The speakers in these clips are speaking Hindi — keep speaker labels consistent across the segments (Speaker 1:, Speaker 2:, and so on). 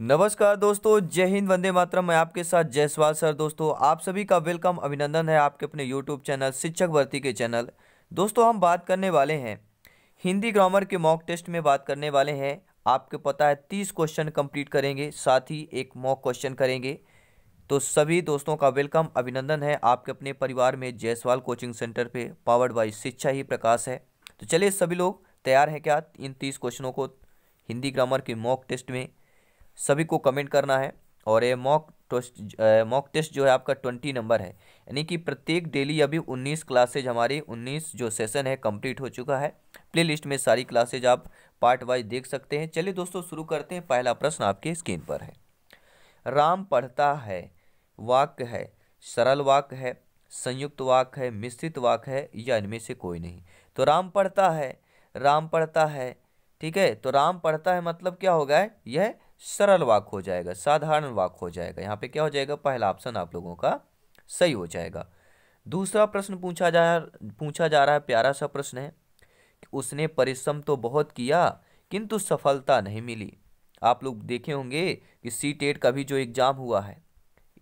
Speaker 1: नमस्कार दोस्तों जय हिंद वंदे मातरम मैं आपके साथ जयसवाल सर दोस्तों आप सभी का वेलकम अभिनंदन है आपके अपने यूट्यूब चैनल शिक्षक भर्ती के चैनल दोस्तों हम बात करने वाले हैं हिंदी ग्रामर के मॉक टेस्ट में बात करने वाले हैं आपको पता है तीस क्वेश्चन कंप्लीट करेंगे साथ ही एक मॉक क्वेश्चन करेंगे तो सभी दोस्तों का वेलकम अभिनंदन है आपके अपने परिवार में जयसवाल कोचिंग सेंटर पर पावर्ड बाई शिक्षा ही प्रकाश है तो चलिए सभी लोग तैयार हैं क्या इन तीस क्वेश्चनों को हिंदी ग्रामर के मॉक टेस्ट में सभी को कमेंट करना है और ये मॉक टेस्ट मॉक टेस्ट जो है आपका ट्वेंटी नंबर है यानी कि प्रत्येक डेली अभी उन्नीस क्लासेज हमारी उन्नीस जो सेशन है कंप्लीट हो चुका है प्लेलिस्ट में सारी क्लासेज आप पार्ट वाइज देख सकते हैं चलिए दोस्तों शुरू करते हैं पहला प्रश्न आपके स्क्रीन पर है राम पढ़ता है वाक्य है सरल वाक्य है संयुक्त वाक्य है मिश्रित वाक्य है या इनमें से कोई नहीं तो राम पढ़ता है राम पढ़ता है ठीक है तो राम पढ़ता है मतलब क्या होगा यह सरल वाक हो जाएगा साधारण वाक हो जाएगा यहाँ पे क्या हो जाएगा पहला ऑप्शन आप लोगों का सही हो जाएगा दूसरा प्रश्न पूछा जा पूछा जा रहा है प्यारा सा प्रश्न है कि उसने परिश्रम तो बहुत किया किंतु सफलता नहीं मिली आप लोग देखे होंगे कि सी टेट e का भी जो एग्ज़ाम हुआ है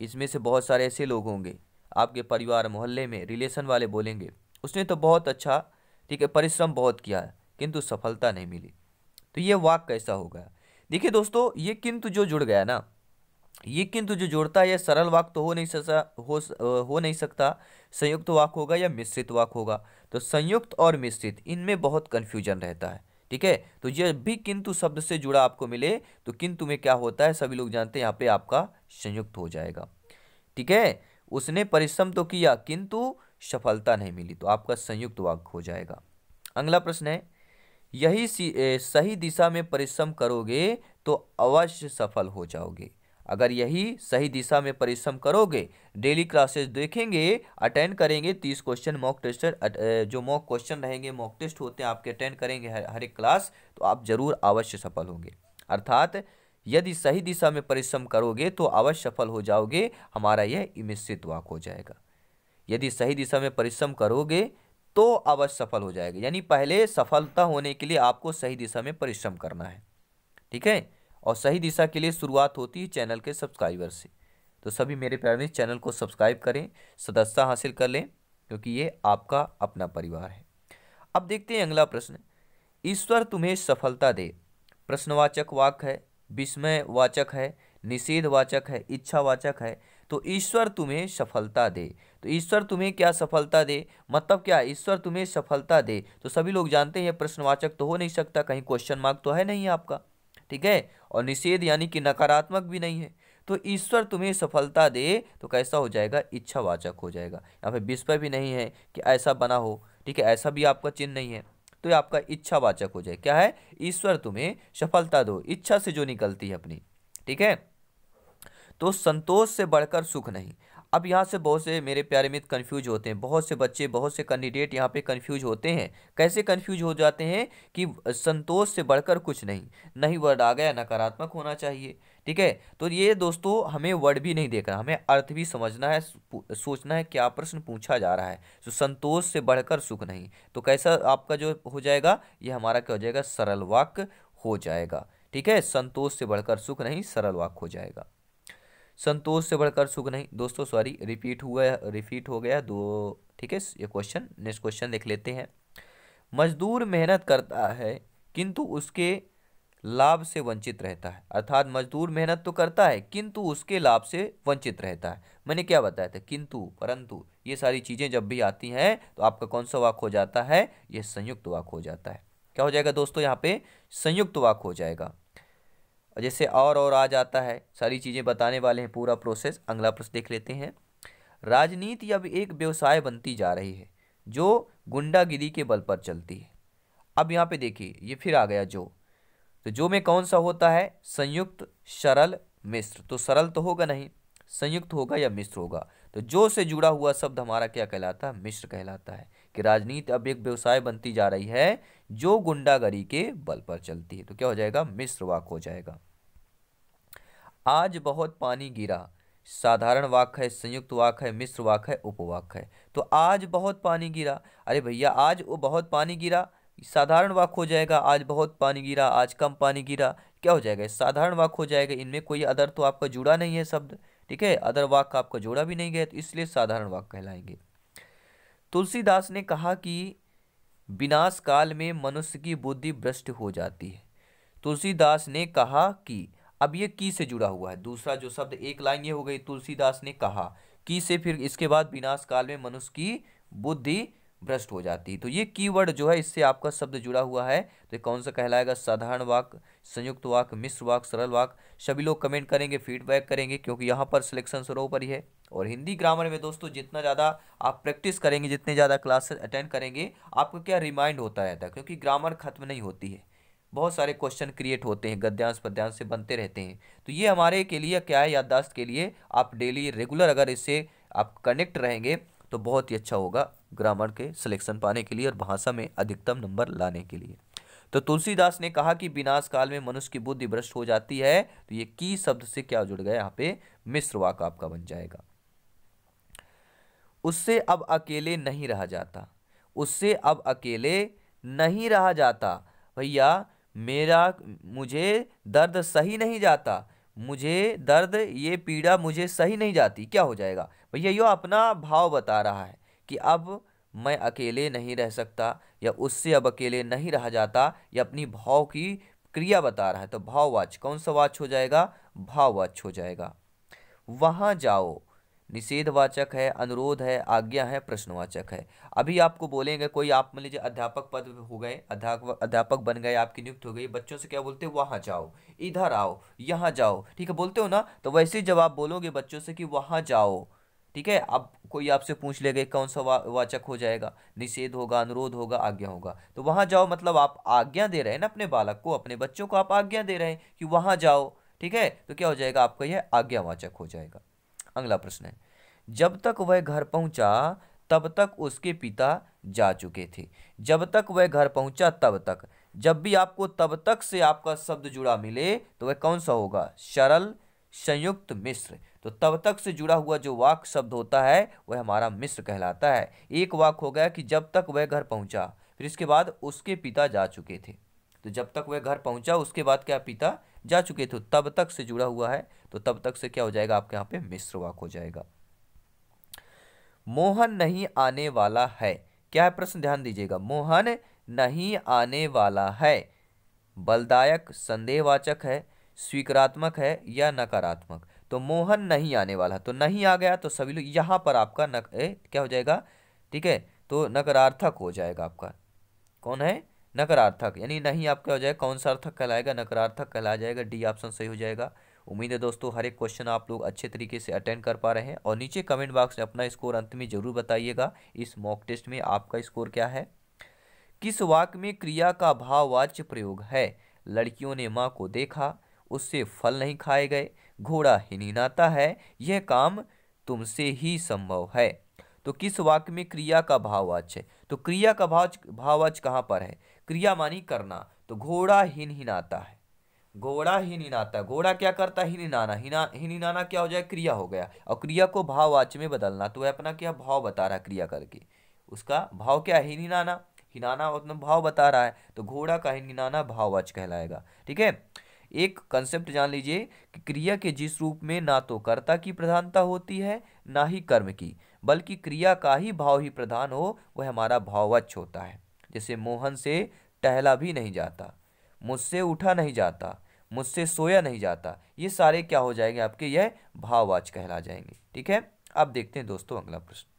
Speaker 1: इसमें से बहुत सारे ऐसे लोग होंगे आपके परिवार मोहल्ले में रिलेशन वाले बोलेंगे उसने तो बहुत अच्छा ठीक है परिश्रम बहुत किया है किंतु सफलता नहीं मिली तो ये वाक कैसा होगा देखिए दोस्तों ये किंतु जो जुड़ गया ना ये किंतु जो जुड़ता है यह सरल वाक तो हो नहीं सका हो हो नहीं सकता संयुक्त वाक होगा या मिश्रित वाक होगा तो संयुक्त और मिश्रित इनमें बहुत कन्फ्यूजन रहता है ठीक है तो यह भी किंतु शब्द से जुड़ा आपको मिले तो किंतु में क्या होता है सभी लोग जानते हैं यहाँ पे आपका संयुक्त हो जाएगा ठीक है उसने परिश्रम तो किया किंतु सफलता नहीं मिली तो आपका संयुक्त वाक हो जाएगा अगला प्रश्न है यही सही दिशा में परिश्रम करोगे तो अवश्य सफल हो जाओगे अगर यही सही दिशा में परिश्रम करोगे डेली क्लासेस देखेंगे अटेंड करेंगे तीस क्वेश्चन मॉक टेस्टर जो मॉक क्वेश्चन रहेंगे मॉक टेस्ट होते हैं आपके अटेंड करेंगे हर, हर एक क्लास तो आप जरूर अवश्य सफल होंगे अर्थात यदि सही दिशा में परिश्रम करोगे तो अवश्य सफल हो जाओगे हमारा यह इमिश्रित वाक हो जाएगा यदि सही दिशा में परिश्रम करोगे तो अवश्य सफल हो जाएगा यानी पहले सफलता होने के लिए आपको सही दिशा में परिश्रम करना है ठीक है और सही दिशा के लिए शुरुआत होती है चैनल के सब्सक्राइबर से तो सभी मेरे में चैनल को सब्सक्राइब करें सदस्यता हासिल कर लें क्योंकि ये आपका अपना परिवार है अब देखते हैं अगला प्रश्न ईश्वर तुम्हें सफलता दे प्रश्नवाचक वाक्य है विस्मयवाचक है निषेधवाचक है इच्छावाचक है तो ईश्वर तुम्हें सफलता दे तो ईश्वर तुम्हें क्या सफलता दे मतलब क्या ईश्वर तुम्हें सफलता दे तो सभी लोग जानते हैं प्रश्नवाचक तो हो नहीं सकता कहीं क्वेश्चन मार्क तो है नहीं आपका ठीक है और निषेध यानी कि नकारात्मक भी नहीं है तो ईश्वर तुम्हें सफलता दे तो कैसा हो जाएगा इच्छावाचक हो जाएगा यहाँ पे विस्पय भी नहीं है कि ऐसा बना हो ठीक है ऐसा भी आपका चिन्ह नहीं है तो ये आपका इच्छावाचक हो जाए क्या है ईश्वर तुम्हें सफलता दो इच्छा से जो निकलती है अपनी ठीक है तो संतोष से बढ़कर सुख नहीं अब यहाँ से बहुत से मेरे प्यारे मित्र कन्फ्यूज होते हैं बहुत से बच्चे बहुत से कैंडिडेट यहाँ पे कन्फ्यूज होते हैं कैसे कन्फ्यूज हो जाते हैं कि संतोष से बढ़कर कुछ नहीं नहीं वर्ड आ गया नकारात्मक होना चाहिए ठीक है तो ये दोस्तों हमें वर्ड भी नहीं देखना हमें अर्थ भी समझना है सोचना है क्या प्रश्न पूछा जा रहा है तो संतोष से बढ़कर सुख नहीं तो कैसा आपका जो हो जाएगा ये हमारा क्या हो जाएगा सरल वाक्य हो जाएगा ठीक है संतोष से बढ़कर सुख नहीं सरल वाक्य हो जाएगा संतोष से बढ़कर सुख नहीं दोस्तों सॉरी रिपीट हुआ रिपीट हो गया दो ठीक है ये क्वेश्चन नेक्स्ट क्वेश्चन देख लेते हैं मजदूर मेहनत करता है किंतु उसके लाभ से वंचित रहता है अर्थात मजदूर मेहनत तो करता है किंतु उसके लाभ से वंचित रहता है मैंने क्या बताया था किंतु परंतु ये सारी चीज़ें जब भी आती हैं तो आपका कौन सा वाक हो जाता है ये संयुक्त वाक हो जाता है क्या हो जाएगा दोस्तों यहाँ पे संयुक्त वाक हो जाएगा जैसे और और आ जाता है सारी चीज़ें बताने वाले हैं पूरा प्रोसेस अगला प्रश्न देख लेते हैं राजनीति अब एक व्यवसाय बनती जा रही है जो गुंडागिरी के बल पर चलती है अब यहाँ पे देखिए ये फिर आ गया जो तो जो में कौन सा होता है संयुक्त सरल मिश्र तो सरल तो होगा नहीं संयुक्त होगा या मिश्र होगा तो जो से जुड़ा हुआ शब्द हमारा क्या कहलाता है मिश्र कहलाता है कि राजनीति अब एक व्यवसाय बनती जा रही है जो गुंडागरी के बल पर चलती है तो क्या हो जाएगा मिश्र वाक हो जाएगा आज बहुत पानी गिरा साधारण वाक्य है संयुक्त वाक है मिश्र वाक है उपवाक है तो आज बहुत पानी गिरा अरे भैया आज वो बहुत पानी गिरा साधारण वाक्य हो जाएगा आज बहुत पानी गिरा आज कम पानी गिरा क्या हो जाएगा साधारण वाक हो जाएगा इनमें कोई अदर तो आपका जुड़ा नहीं है शब्द ठीक है अदर वाक्य आपका जोड़ा भी नहीं गया तो इसलिए साधारण वाक कहलाएंगे तुलसीदास ने कहा कि विनाश काल में मनुष्य की बुद्धि भ्रष्ट हो जाती है तुलसीदास ने कहा कि अब ये की से जुड़ा हुआ है दूसरा जो शब्द एक लाइन ये हो गई तुलसीदास ने कहा कि से फिर इसके बाद विनाश काल में मनुष्य की बुद्धि भ्रष्ट हो जाती है तो ये कीवर्ड जो है इससे आपका शब्द जुड़ा हुआ है तो कौन सा कहलाएगा साधारण वाक संयुक्त वाक मिश्र वाक सरल वाक सभी लोग कमेंट करेंगे फीडबैक करेंगे क्योंकि यहाँ पर सिलेक्शन सर्वोपरि पर ही है और हिंदी ग्रामर में दोस्तों जितना ज़्यादा आप प्रैक्टिस करेंगे जितने ज़्यादा क्लासेस अटेंड करेंगे आपको क्या रिमाइंड होता रहता है क्योंकि ग्रामर खत्म नहीं होती है बहुत सारे क्वेश्चन क्रिएट होते हैं गद्यांश पद्यांश से बनते रहते हैं तो ये हमारे के लिए क्या है याददाश्त के लिए आप डेली रेगुलर अगर इससे आप कनेक्ट रहेंगे तो बहुत ही अच्छा होगा ग्रामर के सिलेक्शन पाने के लिए और भाषा में अधिकतम नंबर लाने के लिए तो तुलसीदास ने कहा कि विनाश काल में मनुष्य की बुद्धि भ्रष्ट हो जाती है तो ये की शब्द से क्या जुड़ गया यहाँ पे मिश्र वाक आपका बन जाएगा उससे अब अकेले नहीं रहा जाता उससे अब अकेले नहीं रहा जाता भैया मेरा मुझे दर्द सही नहीं जाता मुझे दर्द ये पीड़ा मुझे सही नहीं जाती क्या हो जाएगा भैया यो अपना भाव बता रहा है कि अब मैं अकेले नहीं रह सकता या उससे अब अकेले नहीं रहा जाता या अपनी भाव की क्रिया बता रहा है तो भाववाच कौन सा वाच हो जाएगा भाववाच हो जाएगा वहाँ जाओ निषेधवाचक है अनुरोध है आज्ञा है प्रश्नवाचक है अभी आपको बोलेंगे कोई आप मान लीजिए अध्यापक पद हो गए अध्यापक अध्यापक बन गए आपकी नियुक्त हो गई बच्चों से क्या बोलते हैं वहाँ जाओ इधर आओ यहाँ जाओ ठीक है बोलते हो ना तो वैसे जब आप बोलोगे बच्चों से कि वहाँ जाओ ठीक है अब कोई आपसे पूछ लेगा कौन सा वा, वाचक हो जाएगा निषेध होगा अनुरोध होगा आज्ञा होगा तो वहाँ जाओ मतलब आप आज्ञा दे रहे हैं ना अपने बालक को अपने बच्चों को आप आज्ञा दे रहे हैं कि वहाँ जाओ ठीक है तो क्या हो जाएगा आपका यह आज्ञावाचक हो जाएगा अगला प्रश्न है जब तक वह घर पहुँचा तब तक उसके पिता जा चुके थे जब तक वह घर पहुंचा तब तक जब भी आपको तब तक से आपका शब्द जुड़ा मिले तो वह कौन सा होगा सरल संयुक्त मिश्र तो तब तक से जुड़ा हुआ जो वाक शब्द होता है वह हमारा मिस्र कहलाता है एक वाक हो गया कि जब तक वह घर पहुंचा फिर इसके बाद उसके पिता जा चुके थे तो जब तक वह घर पहुंचा उसके बाद क्या पिता जा चुके थे तब तक से जुड़ा हुआ है तो तब तक से क्या हो जाएगा आपके यहाँ पे मिस्र वाक हो जाएगा मोहन नहीं आने वाला है क्या है प्रश्न ध्यान दीजिएगा मोहन नहीं आने वाला है बलदायक संदेहवाचक है स्वीकारात्मक है या नकारात्मक तो मोहन नहीं आने वाला तो नहीं आ गया तो सभी लोग यहाँ पर आपका नक ए, क्या हो जाएगा ठीक है तो नकारार्थक हो जाएगा आपका कौन है नकारार्थक यानी नहीं आपका हो जाएगा कौन सा अर्थक कहलाएगा नकारार्थक कहलाया जाएगा डी ऑप्शन सही हो जाएगा उम्मीद है दोस्तों हर एक क्वेश्चन आप लोग अच्छे तरीके से अटेंड कर पा रहे हैं और नीचे कमेंट बॉक्स में अपना स्कोर अंत में जरूर बताइएगा इस मॉक टेस्ट में आपका स्कोर क्या है किस वाक में क्रिया का भाववाच्य प्रयोग है लड़कियों ने माँ को देखा उससे फल नहीं खाए गए घोड़ा हिनीनाता है यह काम तुमसे ही संभव है तो किस वाक्य में क्रिया का भाववाच है तो क्रिया का भाव भाववाच कहाँ पर है क्रिया मानी करना तो घोड़ा हिनहिनाता है घोड़ा है घोड़ा क्या करता है हिनिनाना हिना हिनिनाना क्या हो जाए क्रिया हो गया और क्रिया को भाववाच में बदलना तो वह अपना क्या भाव बता रहा है क्रिया करके उसका भाव क्या है हिनिनाना हिनाना अपना मतलब भाव बता रहा है तो घोड़ा का नाना भाववाच कहलाएगा ठीक है एक कंसेप्ट जान लीजिए कि क्रिया के जिस रूप में ना तो कर्ता की प्रधानता होती है ना ही कर्म की बल्कि क्रिया का ही भाव ही प्रधान हो वह हमारा भाववच होता है जैसे मोहन से टहला भी नहीं जाता मुझसे उठा नहीं जाता मुझसे सोया नहीं जाता ये सारे क्या हो जाएंगे आपके यह भाववाच कहला जाएंगे ठीक है अब देखते हैं दोस्तों अगला प्रश्न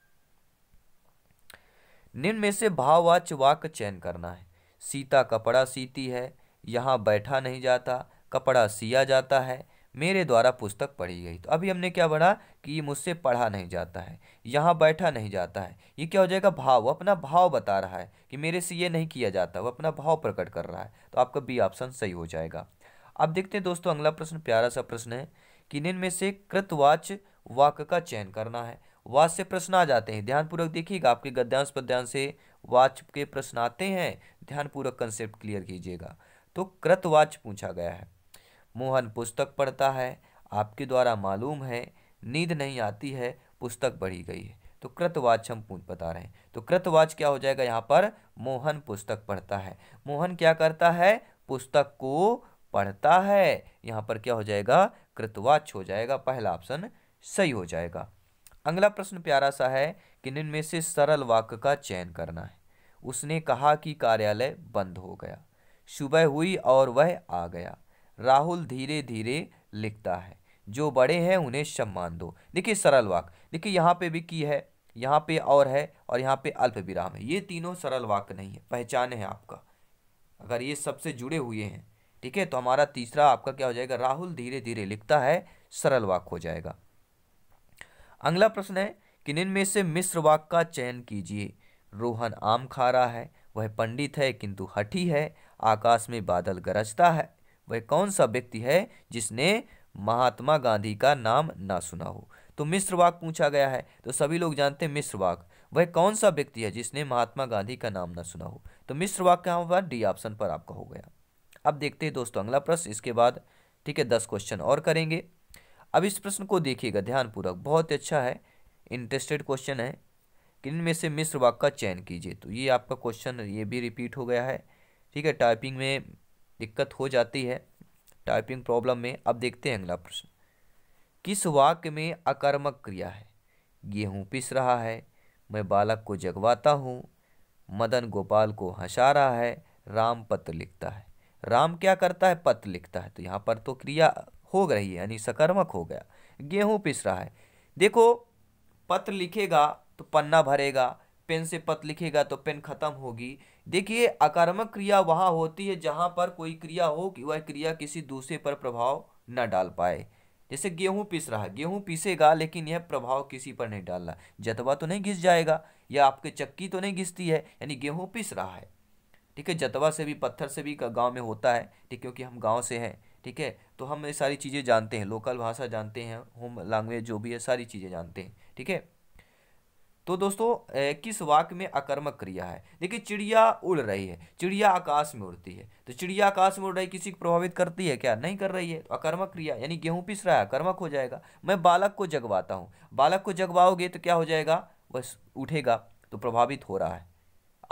Speaker 1: निम्न में से भाववाच वाक चयन करना है सीता कपड़ा सीती है यहाँ बैठा नहीं जाता कपड़ा सिया जाता है मेरे द्वारा पुस्तक पढ़ी गई तो अभी हमने क्या पढ़ा कि ये मुझसे पढ़ा नहीं जाता है यहाँ बैठा नहीं जाता है ये क्या हो जाएगा भाव वो अपना भाव बता रहा है कि मेरे से ये नहीं किया जाता वो अपना भाव प्रकट कर रहा है तो आपका बी ऑप्शन सही हो जाएगा अब देखते हैं दोस्तों अगला प्रश्न प्यारा सा प्रश्न है कि इनमें से कृतवाच वाक का चयन करना है वाच से प्रश्न आ जाते हैं ध्यानपूर्वक देखिएगा आपके गद्यांश पद्यांश से वाच के प्रश्न आते हैं ध्यानपूर्वक कंसेप्ट क्लियर कीजिएगा तो कृतवाच पूछा गया है मोहन पुस्तक पढ़ता है आपके द्वारा मालूम है नींद नहीं आती है पुस्तक बढ़ी गई है तो कृतवाच हम पूछ बता रहे हैं तो कृतवाच क्या हो जाएगा यहाँ पर मोहन पुस्तक पढ़ता है मोहन क्या करता है पुस्तक को पढ़ता है यहाँ पर क्या हो जाएगा कृतवाच हो जाएगा पहला ऑप्शन सही हो जाएगा अगला प्रश्न प्यारा सा है कि निन्नमें से सरल वाक्य का चयन करना है उसने कहा कि कार्यालय बंद हो गया सुबह हुई और वह आ गया राहुल धीरे धीरे लिखता है जो बड़े हैं उन्हें सम्मान दो देखिए सरल वाक देखिए यहाँ पे भी की है यहाँ पे और है और यहाँ पे अल्प विराम है ये तीनों सरल वाक्य नहीं है पहचान है आपका अगर ये सबसे जुड़े हुए हैं ठीक है तो हमारा तीसरा आपका क्या हो जाएगा राहुल धीरे धीरे लिखता है सरल वाक्य हो जाएगा अगला प्रश्न है कि इनमें से मिश्र वाक का चयन कीजिए रोहन आम खा रहा है वह पंडित है किंतु हठी है आकाश में बादल गरजता है वह कौन सा व्यक्ति है जिसने महात्मा गांधी का नाम ना सुना हो तो मिस्र वाक पूछा गया है तो सभी लोग जानते हैं मिस्र वाक वह कौन सा व्यक्ति है जिसने महात्मा गांधी का नाम ना सुना हो तो मिस्र वाक यहाँ पर डी ऑप्शन पर आपका हो गया अब देखते हैं दोस्तों अगला प्रश्न इसके बाद ठीक है दस क्वेश्चन और करेंगे अब इस प्रश्न को देखिएगा ध्यानपूर्वक बहुत अच्छा है इंटरेस्टेड क्वेश्चन है कि इनमें से मिस्र वाक का चयन कीजिए तो ये आपका क्वेश्चन ये भी रिपीट हो गया है ठीक है टाइपिंग में दिक्कत हो जाती है टाइपिंग प्रॉब्लम में अब देखते हैं अगला प्रश्न किस वाक्य में अकर्मक क्रिया है गेहूँ पिस रहा है मैं बालक को जगवाता हूँ मदन गोपाल को हंसा रहा है राम पत्र लिखता है राम क्या करता है पत्र लिखता है तो यहाँ पर तो क्रिया हो रही है यानी सकर्मक हो गया गेहूँ पिस रहा है देखो पत्र लिखेगा तो पन्ना भरेगा पेन से पत्र लिखेगा तो पेन ख़त्म होगी देखिए अकर्मक क्रिया वहाँ होती है जहाँ पर कोई क्रिया हो कि वह क्रिया किसी दूसरे पर प्रभाव न डाल पाए जैसे गेहूं पीस रहा गेहूं पीसेगा लेकिन यह प्रभाव किसी पर नहीं डाल रहा जतवा तो नहीं घिस जाएगा या आपके चक्की तो नहीं घिसती है यानी गेहूं पीस रहा है ठीक है जतवा से भी पत्थर से भी गांव में होता है ठीक क्योंकि हम गांव से हैं ठीक है तो हम ये सारी चीज़ें जानते हैं लोकल भाषा जानते हैं होम लैंग्वेज जो भी है सारी चीज़ें जानते हैं ठीक है तो दोस्तों किस वाक्य में अकर्मक क्रिया है देखिए चिड़िया उड़ रही है चिड़िया आकाश में उड़ती है तो चिड़िया आकाश में उड़ रही किसी को प्रभावित करती है क्या नहीं कर रही है तो अकर्मक क्रिया यानी गेहूं पिस रहा है अकर्मक हो जाएगा मैं बालक को जगवाता हूँ बालक को जगवाओगे तो क्या हो जाएगा बस उठेगा तो प्रभावित हो रहा है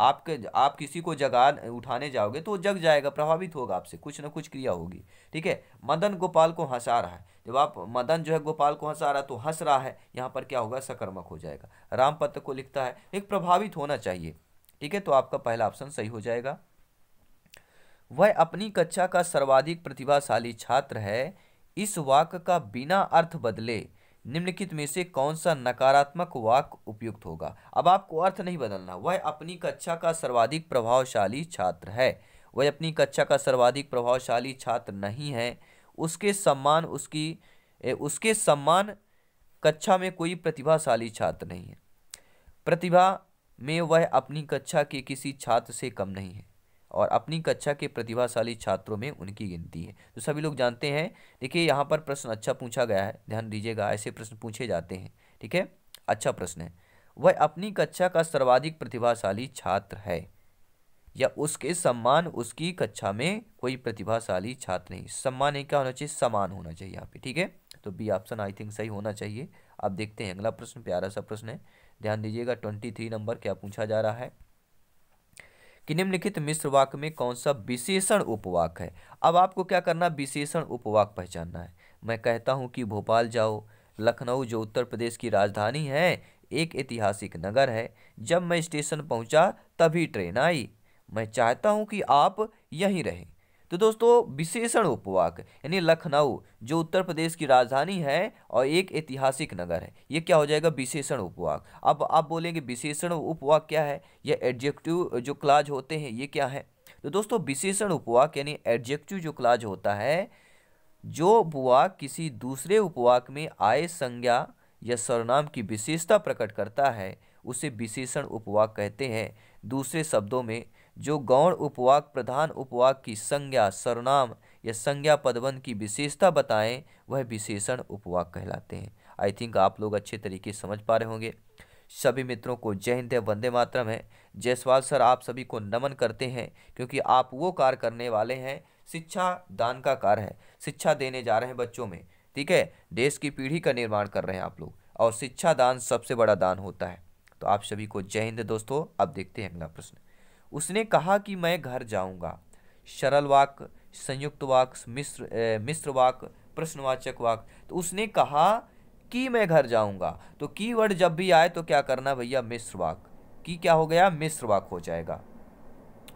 Speaker 1: आपके आप किसी को जगा उठाने जाओगे तो जग जाएगा प्रभावित होगा आपसे कुछ ना कुछ क्रिया होगी ठीक है मदन गोपाल को हंसा रहा है जब आप मदन जो है गोपाल को हंसा रहा तो हंस रहा है यहाँ पर क्या होगा सकर्मक हो जाएगा राम पत्र को लिखता है एक प्रभावित होना चाहिए ठीक है तो आपका पहला ऑप्शन सही हो जाएगा वह अपनी कक्षा का सर्वाधिक प्रतिभाशाली छात्र है इस वाक्य का बिना अर्थ बदले निम्नलिखित में से कौन सा नकारात्मक वाक उपयुक्त होगा अब आपको अर्थ नहीं बदलना वह अपनी कक्षा का सर्वाधिक प्रभावशाली छात्र है वह अपनी कक्षा का सर्वाधिक प्रभावशाली छात्र नहीं है उसके सम्मान उसकी उसके सम्मान कक्षा में कोई प्रतिभाशाली छात्र नहीं है प्रतिभा में वह अपनी कक्षा के किसी छात्र से कम नहीं है और अपनी कक्षा के प्रतिभाशाली छात्रों में उनकी गिनती है तो सभी लोग जानते हैं देखिए यहाँ पर प्रश्न अच्छा पूछा गया है ध्यान दीजिएगा ऐसे प्रश्न पूछे जाते हैं ठीक है अच्छा प्रश्न है वह अपनी कक्षा का सर्वाधिक प्रतिभाशाली छात्र है या उसके सम्मान उसकी कक्षा में कोई प्रतिभाशाली छात्र नहीं सम्मान एक क्या होना चाहिए समान होना चाहिए यहाँ पे ठीक है तो बी ऑप्शन आई थिंक सही होना चाहिए आप देखते हैं अगला प्रश्न प्यारा सा प्रश्न है ध्यान दीजिएगा ट्वेंटी थ्री नंबर क्या पूछा जा रहा है कि निम्नलिखित मिश्र वाक्य में कौन सा विशेषण उपवाक है अब आपको क्या करना विशेषण उपवाक पहचानना है मैं कहता हूँ कि भोपाल जाओ लखनऊ जो उत्तर प्रदेश की राजधानी है एक ऐतिहासिक नगर है जब मैं स्टेशन पहुंचा तभी ट्रेन आई मैं चाहता हूँ कि आप यहीं रहें तो दोस्तों विशेषण उपवाक यानी लखनऊ जो उत्तर प्रदेश की राजधानी है और एक ऐतिहासिक नगर है ये क्या हो जाएगा विशेषण उपवाक अब आप बोलेंगे विशेषण उपवाक क्या है यह एडजेक्टिव जो क्लाज होते हैं ये क्या है तो दोस्तों विशेषण उपवाक यानी एडजेक्टिव जो क्लाज होता है जो उपवाक किसी दूसरे उपवाक में आए संज्ञा या सर्वनाम की विशेषता प्रकट करता है उसे विशेषण उपवाक कहते हैं दूसरे शब्दों में जो गौण उपवाक प्रधान उपवाक की संज्ञा सर्वनाम या संज्ञा पदबंध की विशेषता बताएं वह विशेषण उपवाक कहलाते हैं आई थिंक आप लोग अच्छे तरीके से समझ पा रहे होंगे सभी मित्रों को जय हिंद वंदे मातरम है जयसवाल सर आप सभी को नमन करते हैं क्योंकि आप वो कार्य करने वाले हैं शिक्षा दान का कार्य है शिक्षा देने जा रहे हैं बच्चों में ठीक है देश की पीढ़ी का निर्माण कर रहे हैं आप लोग और शिक्षा दान सबसे बड़ा दान होता है तो आप सभी को जय हिंद दोस्तों अब देखते हैं अगला प्रश्न उसने कहा कि मैं घर जाऊंगा सरल वाक संयुक्त वाक मिश्र मिश्र वाक प्रश्नवाचक वाक तो उसने कहा कि मैं घर जाऊंगा तो की वर्ड जब भी आए तो क्या करना भैया मिश्र वाक की क्या हो गया मिश्र वाक हो जाएगा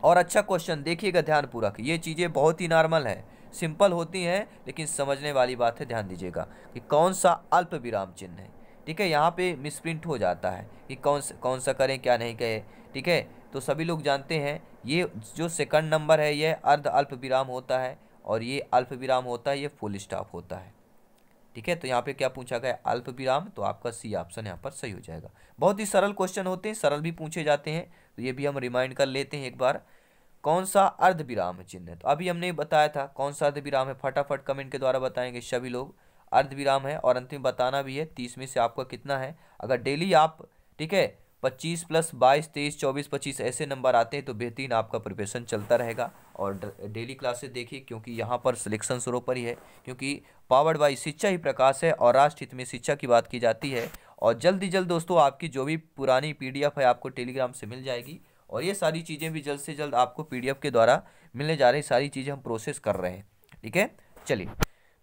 Speaker 1: और अच्छा क्वेश्चन देखिएगा ध्यानपूर्वक ये चीज़ें बहुत ही नॉर्मल है सिंपल होती हैं लेकिन समझने वाली बात है ध्यान दीजिएगा कि कौन सा अल्प विराम चिन्ह है ठीक है यहाँ पे मिसप्रिंट हो जाता है कि कौन सा कौन सा करें क्या नहीं कहे ठीक है तो सभी लोग जानते हैं ये जो सेकंड नंबर है यह अर्ध अल्प विराम होता है और ये अल्प विराम होता है ये फुल स्टॉप होता है ठीक है तो यहाँ पे क्या पूछा गया अल्प विराम तो आपका सी ऑप्शन यहाँ पर सही हो जाएगा बहुत ही सरल क्वेश्चन होते हैं सरल भी पूछे जाते हैं तो ये भी हम रिमाइंड कर लेते हैं एक बार कौन सा अर्ध विराम चिन्ह तो अभी हमने बताया था कौन सा अर्ध विराम है फटाफट कमेंट के द्वारा बताएंगे सभी लोग अर्ध विराम है और अंतिम बताना भी है तीसवीं से आपका कितना है अगर डेली आप ठीक है पच्चीस प्लस बाईस तेईस चौबीस पच्चीस ऐसे नंबर आते हैं तो बेहतरीन आपका प्रिपरेशन चलता रहेगा और डेली क्लासेस देखिए क्योंकि यहाँ पर सिलेक्शन स्वरूप पर ही है क्योंकि पावर्ड बाई शिक्षा ही प्रकाश है और राष्ट्रहित में शिक्षा की बात की जाती है और जल्द ही जल्द दोस्तों आपकी जो भी पुरानी पी है आपको टेलीग्राम से मिल जाएगी और ये सारी चीज़ें भी जल्द से जल्द आपको पी के द्वारा मिलने जा रही सारी चीज़ें हम प्रोसेस कर रहे हैं ठीक है चलिए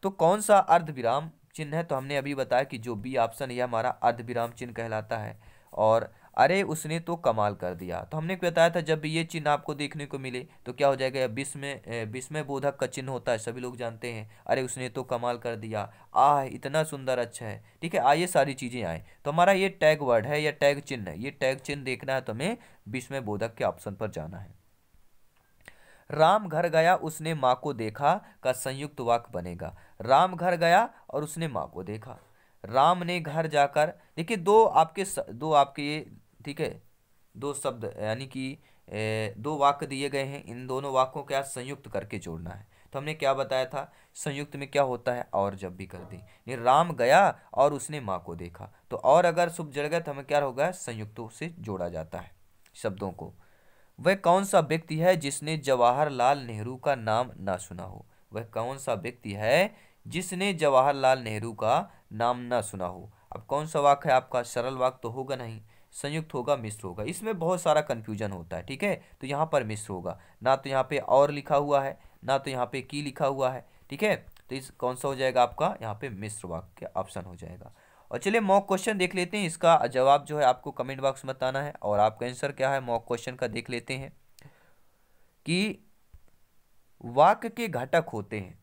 Speaker 1: तो कौन सा अर्ध विराम चिन्ह है तो हमने अभी बताया कि जो बी ऑप्शन यह हमारा अर्ध विराम चिन्ह कहलाता है और अरे उसने तो कमाल कर दिया तो हमने बताया था जब ये चिन्ह आपको देखने को मिले तो क्या हो जाएगा विस्मय में में बोधक का चिन्ह होता है सभी लोग जानते हैं अरे उसने तो कमाल कर दिया आह इतना सुंदर अच्छा है ठीक है आइए सारी चीज़ें आए तो हमारा ये टैग वर्ड है या टैग चिन्ह है ये टैग चिन्ह देखना है तो हमें विस्मय बोधक के ऑप्शन पर जाना है राम घर गया उसने माँ को देखा का संयुक्त वाक्य बनेगा राम घर गया और उसने माँ को देखा राम ने घर जाकर देखिए दो आपके दो आपके ये ठीक है दो शब्द यानी कि दो वाक्य दिए गए हैं इन दोनों वाक्यों के आज संयुक्त करके जोड़ना है तो हमने क्या बताया था संयुक्त में क्या होता है और जब भी कर दी राम गया और उसने माँ को देखा तो और अगर शुभ जड़ गया तो हमें क्या होगा संयुक्तों से जोड़ा जाता है शब्दों को वह कौन सा व्यक्ति है जिसने जवाहरलाल नेहरू का नाम ना सुना हो वह कौन सा व्यक्ति है जिसने जवाहरलाल नेहरू का नाम ना सुना हो अब कौन सा वाक्य है आपका सरल वाक्य तो होगा नहीं संयुक्त होगा मिश्र होगा इसमें बहुत सारा कन्फ्यूजन होता है ठीक है तो यहाँ पर मिश्र होगा ना तो यहाँ पे और लिखा हुआ है ना तो यहाँ पे की लिखा हुआ है ठीक है तो इस कौन सा हो जाएगा आपका यहाँ पे मिश्र वाक्य ऑप्शन हो जाएगा और चलिए मॉक क्वेश्चन देख लेते हैं इसका जवाब जो है आपको कमेंट बॉक्स में बताना है और आपका आंसर क्या है मॉक क्वेश्चन का देख लेते हैं कि वाक्य के घटक होते हैं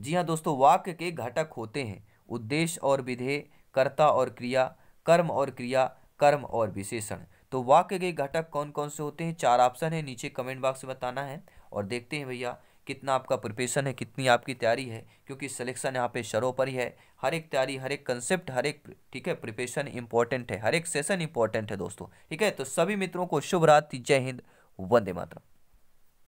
Speaker 1: जी हाँ दोस्तों वाक्य के घटक होते हैं उद्देश्य और विधेय कर्ता और क्रिया कर्म और क्रिया कर्म और विशेषण तो वाक्य के घटक कौन कौन से होते हैं चार ऑप्शन है नीचे कमेंट बॉक्स में बताना है और देखते हैं भैया कितना आपका प्रिपरेशन है कितनी आपकी तैयारी है क्योंकि सिलेक्शन यहाँ पे शरों पर ही है हर एक तैयारी हर एक कंसेप्ट हर एक ठीक है प्रिपरेशन इंपॉर्टेंट है हर एक सेशन इंपॉर्टेंट है दोस्तों ठीक है तो सभी मित्रों को शुभ रात्रि जय हिंद वंदे मातरम